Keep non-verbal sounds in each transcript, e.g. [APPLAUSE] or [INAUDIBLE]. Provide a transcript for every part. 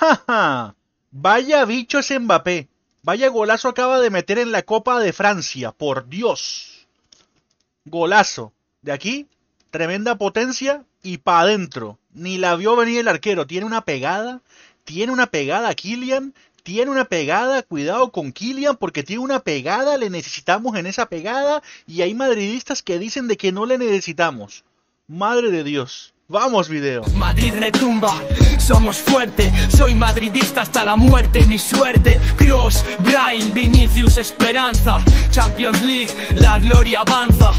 ¡Ja, Vaya bicho ese Mbappé. Vaya golazo acaba de meter en la Copa de Francia. Por Dios. Golazo. De aquí, tremenda potencia y para adentro. Ni la vio venir el arquero. Tiene una pegada. Tiene una pegada Kylian. Tiene una pegada. Cuidado con Kylian porque tiene una pegada. Le necesitamos en esa pegada. Y hay madridistas que dicen de que no le necesitamos. Madre de Dios. Vamos video. Madrid tumba, somos fuerte, soy madridista hasta la muerte, mi suerte. Cross, Brian, Vinicius, Esperanza, Champions League, la gloria avanza.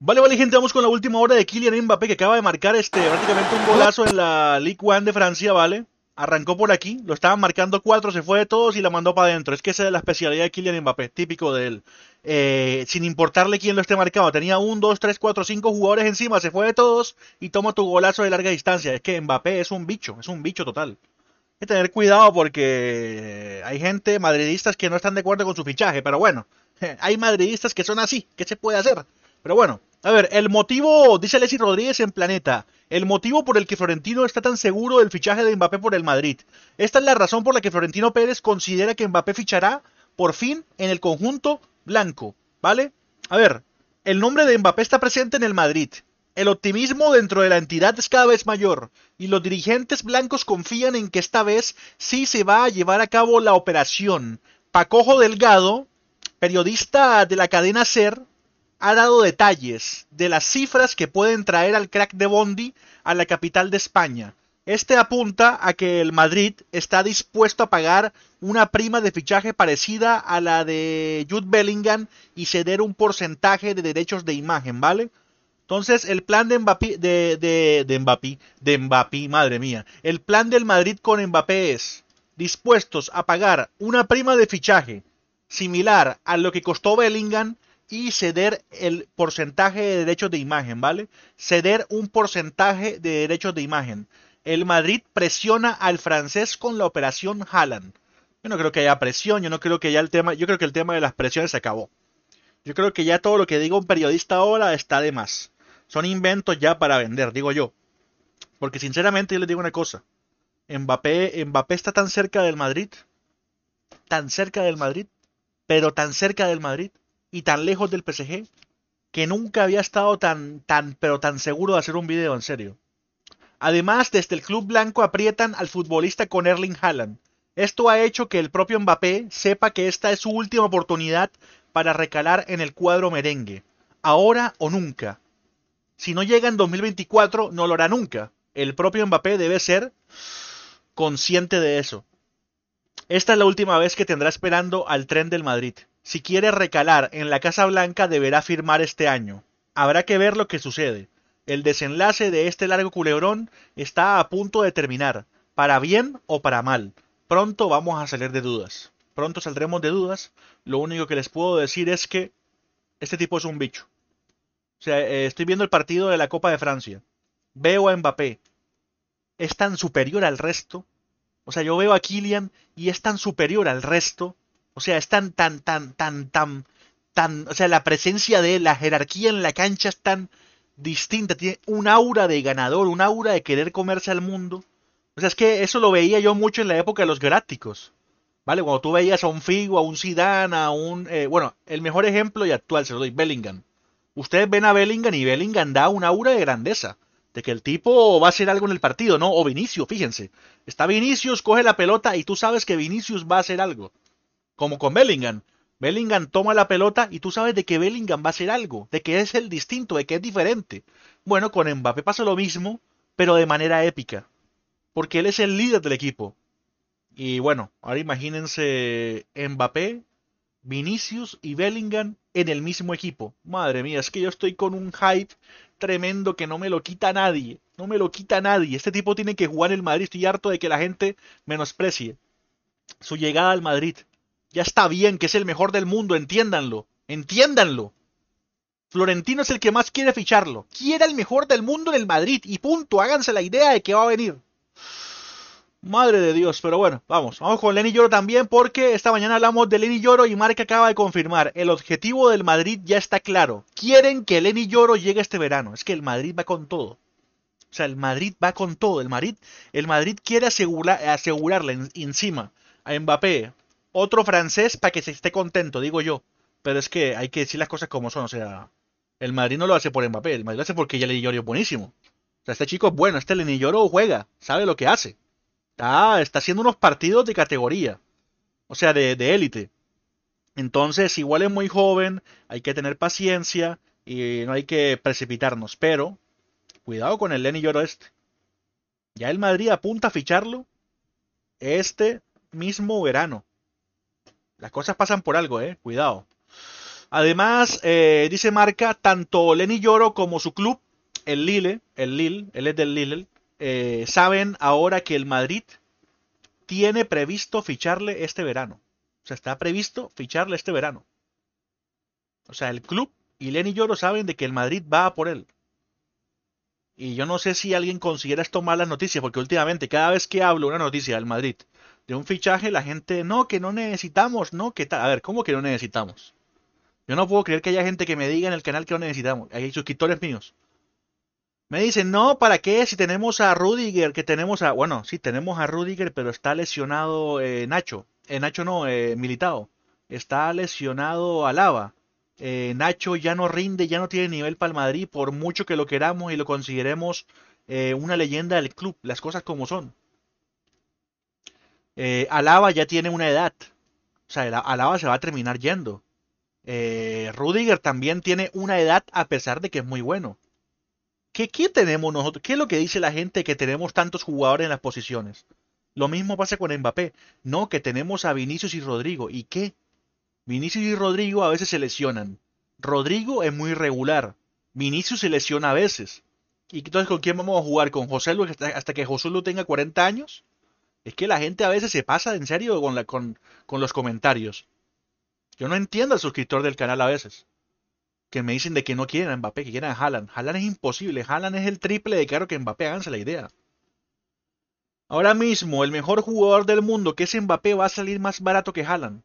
Vale, vale, gente, vamos con la última hora de Kylian Mbappé que acaba de marcar este prácticamente un golazo en la Ligue 1 de Francia, ¿vale? Arrancó por aquí, lo estaban marcando cuatro, se fue de todos y la mandó para adentro. Es que esa es la especialidad de Kylian Mbappé, típico de él. Eh, sin importarle quién lo esté marcado, tenía un, dos, tres, cuatro, cinco jugadores encima, se fue de todos y toma tu golazo de larga distancia. Es que Mbappé es un bicho, es un bicho total. Hay que tener cuidado porque hay gente, madridistas, que no están de acuerdo con su fichaje, pero bueno, [LAUGHS] hay madridistas que son así, ¿qué se puede hacer? Pero bueno, a ver, el motivo, dice Leslie Rodríguez en Planeta, el motivo por el que Florentino está tan seguro del fichaje de Mbappé por el Madrid. Esta es la razón por la que Florentino Pérez considera que Mbappé fichará por fin en el conjunto blanco, ¿vale? A ver, el nombre de Mbappé está presente en el Madrid. El optimismo dentro de la entidad es cada vez mayor y los dirigentes blancos confían en que esta vez sí se va a llevar a cabo la operación. Pacojo Delgado, periodista de la cadena Ser, ha dado detalles de las cifras que pueden traer al crack de Bondi a la capital de España. Este apunta a que el Madrid está dispuesto a pagar una prima de fichaje parecida a la de Jude Bellingham y ceder un porcentaje de derechos de imagen, ¿vale? Entonces, el plan de Mbappé, de, Mbappé, de Mbappé, madre mía, el plan del Madrid con Mbappé es dispuestos a pagar una prima de fichaje similar a lo que costó Bellingham y ceder el porcentaje de derechos de imagen, ¿vale? Ceder un porcentaje de derechos de imagen. El Madrid presiona al francés con la operación Haaland. Yo no creo que haya presión, yo no creo que ya el tema, yo creo que el tema de las presiones se acabó. Yo creo que ya todo lo que diga un periodista ahora está de más. Son inventos ya para vender, digo yo. Porque sinceramente yo les digo una cosa. Mbappé, Mbappé está tan cerca del Madrid, tan cerca del Madrid, pero tan cerca del Madrid, y tan lejos del PSG que nunca había estado tan, tan, pero tan seguro de hacer un video, en serio. Además, desde el club blanco aprietan al futbolista con Erling Haaland. Esto ha hecho que el propio Mbappé sepa que esta es su última oportunidad para recalar en el cuadro merengue. Ahora o nunca. Si no llega en 2024, no lo hará nunca. El propio Mbappé debe ser consciente de eso. Esta es la última vez que tendrá esperando al tren del Madrid. Si quiere recalar en la Casa Blanca deberá firmar este año. Habrá que ver lo que sucede. El desenlace de este largo culebrón está a punto de terminar, para bien o para mal. Pronto vamos a salir de dudas. Pronto saldremos de dudas. Lo único que les puedo decir es que este tipo es un bicho. O sea, eh, estoy viendo el partido de la Copa de Francia. Veo a Mbappé. Es tan superior al resto. O sea, yo veo a Kylian y es tan superior al resto o sea, es tan, tan, tan, tan, tan, tan. O sea, la presencia de la jerarquía en la cancha es tan distinta. Tiene un aura de ganador, un aura de querer comerse al mundo. O sea, es que eso lo veía yo mucho en la época de los gráficos. ¿Vale? Cuando tú veías a un Figo, a un Zidane, a un... Eh, bueno, el mejor ejemplo y actual se lo doy, Bellingham. Ustedes ven a Bellingham y Bellingham da un aura de grandeza. De que el tipo va a hacer algo en el partido, ¿no? O Vinicius, fíjense. Está Vinicius, coge la pelota y tú sabes que Vinicius va a hacer algo como con Bellingham. Bellingham toma la pelota y tú sabes de que Bellingham va a hacer algo, de que es el distinto, de que es diferente. Bueno, con Mbappé pasa lo mismo, pero de manera épica, porque él es el líder del equipo. Y bueno, ahora imagínense Mbappé, Vinicius y Bellingham en el mismo equipo. Madre mía, es que yo estoy con un hype tremendo que no me lo quita nadie. No me lo quita nadie. Este tipo tiene que jugar en el Madrid. Estoy harto de que la gente menosprecie su llegada al Madrid. Ya está bien que es el mejor del mundo, entiéndanlo, entiéndanlo. Florentino es el que más quiere ficharlo. Quiere el mejor del mundo en el Madrid y punto, háganse la idea de que va a venir. Madre de Dios, pero bueno, vamos, vamos con Lenny Lloro también porque esta mañana hablamos de Lenny Lloro y Marca acaba de confirmar, el objetivo del Madrid ya está claro, quieren que Lenny Lloro llegue este verano, es que el Madrid va con todo, o sea, el Madrid va con todo, el Madrid, el Madrid quiere asegura, asegurarle encima a Mbappé, otro francés para que se esté contento, digo yo. Pero es que hay que decir las cosas como son, o sea, el Madrid no lo hace por Mbappé, el Madrid lo hace porque ya le es buenísimo. O sea, este chico es bueno, este Lenny Lloro juega, sabe lo que hace. Está, está haciendo unos partidos de categoría, o sea, de, élite. Entonces, igual es muy joven, hay que tener paciencia y no hay que precipitarnos. Pero, cuidado con el Leni Lloro este. Ya el Madrid apunta a ficharlo este mismo verano. Las cosas pasan por algo, eh. Cuidado. Además, eh, dice Marca, tanto Lenny Lloro como su club, el Lille, el Lille, él es del Lille, eh, saben ahora que el Madrid tiene previsto ficharle este verano. O sea, está previsto ficharle este verano. O sea, el club y Lenny Lloro saben de que el Madrid va por él. Y yo no sé si alguien considera esto malas noticias, porque últimamente cada vez que hablo una noticia del Madrid de un fichaje, la gente, no, que no necesitamos, no, que tal. A ver, ¿cómo que no necesitamos? Yo no puedo creer que haya gente que me diga en el canal que no necesitamos. Hay suscriptores míos. Me dicen, no, ¿para qué? Si tenemos a Rudiger, que tenemos a. Bueno, sí, tenemos a Rudiger, pero está lesionado eh, Nacho. Eh, Nacho no, eh, militado. Está lesionado Alaba. Nacho ya no rinde, ya no tiene nivel para el Madrid, por mucho que lo queramos y lo consideremos una leyenda del club. Las cosas como son eh, Alaba ya tiene una edad. O sea, Alaba se va a terminar yendo. Eh, Rudiger también tiene una edad a pesar de que es muy bueno. ¿Qué, ¿Qué tenemos nosotros? ¿Qué es lo que dice la gente que tenemos tantos jugadores en las posiciones? Lo mismo pasa con Mbappé. No, que tenemos a Vinicius y Rodrigo. ¿Y qué? Vinicius y Rodrigo a veces se lesionan. Rodrigo es muy regular. Vinicius se lesiona a veces. ¿Y entonces con quién vamos a jugar? ¿Con José Luis hasta, que José Luis tenga 40 años? Es que la gente a veces se pasa en serio con, los comentarios. Yo no entiendo al suscriptor del canal a veces. Que me dicen de que no quieren a Mbappé, que quieren a Haaland. Haaland es imposible. Haaland es el triple de caro que Mbappé. haganse la idea. Ahora mismo, el mejor jugador del mundo, que es Mbappé, va a salir más barato que Haaland.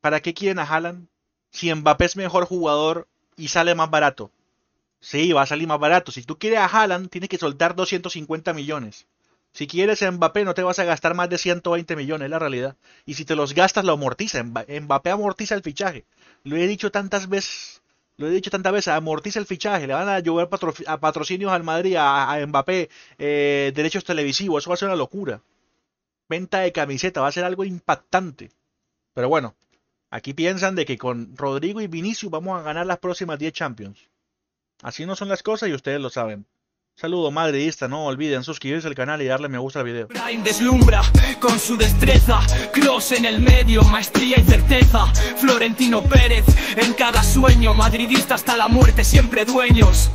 ¿Para qué quieren a Haaland? Si Mbappé es mejor jugador y sale más barato. Sí, va a salir más barato. Si tú quieres a Haaland, tienes que soltar 250 millones. Si quieres Mbappé no te vas a gastar más de 120 millones, es la realidad. Y si te los gastas lo amortiza, Mbappé amortiza el fichaje. Lo he dicho tantas veces, lo he dicho tantas veces, amortiza el fichaje, le van a llover a patrocinios al Madrid, a, Mbappé, eh, derechos televisivos, eso va a ser una locura. Venta de camiseta, va a ser algo impactante. Pero bueno, aquí piensan de que con Rodrigo y Vinicius vamos a ganar las próximas 10 Champions. Así no son las cosas y ustedes lo saben. Saludo madridista, no olviden suscribirse al canal y darle me gusta al video. Brain deslumbra con su destreza, cross en el medio, maestría y certeza. Florentino Pérez en cada sueño, madridista hasta la muerte, siempre dueños.